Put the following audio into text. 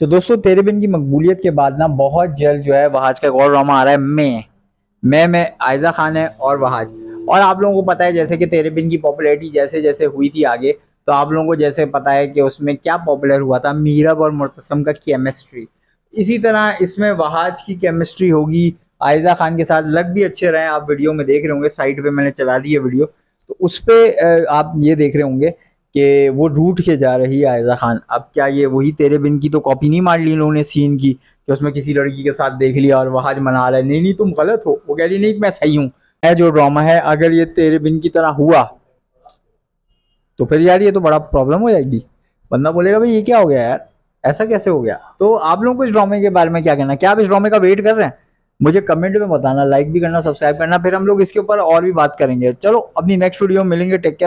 तो दोस्तों तेरे बिन की मकबूलियत के बाद ना बहुत जल्द जो है वहाज का एक और ड्रामा आ रहा है मैं मैं मैं आयजा खान है और वहाज और आप लोगों को पता है जैसे कि तेरे बिन की पॉपुलरिटी जैसे जैसे हुई थी आगे तो आप लोगों को जैसे पता है कि उसमें क्या पॉपुलर हुआ था मीरब और मुतसम का केमिस्ट्री इसी तरह इसमें वहाज की केमिस्ट्री होगी आयजा खान के साथ लग भी अच्छे रहे आप वीडियो में देख रहे होंगे साइड पर मैंने चला दी है वीडियो तो उस पर आप ये देख रहे होंगे कि वो रूट के जा रही है आयजा खान अब क्या ये वही तेरे बिन की तो कॉपी नहीं मार ली इन्होंने सीन की कि उसमें किसी लड़की के साथ देख लिया और वहाज मना रहा है नहीं नहीं तुम गलत हो वो कह रही नहीं मैं सही हूँ है जो ड्रामा है अगर ये तेरे बिन की तरह हुआ तो फिर यार ये तो बड़ा प्रॉब्लम हो जाएगी बंदा बोलेगा भाई ये क्या हो गया यार ऐसा कैसे हो गया तो आप लोगों को इस ड्रामे के बारे में क्या कहना क्या आप इस ड्रामे का वेट कर रहे हैं मुझे कमेंट में बताना लाइक भी करना सब्सक्राइब करना फिर हम लोग इसके ऊपर और भी बात करेंगे चलो अपनी नेक्स्ट वीडियो में मिलेंगे टेक केयर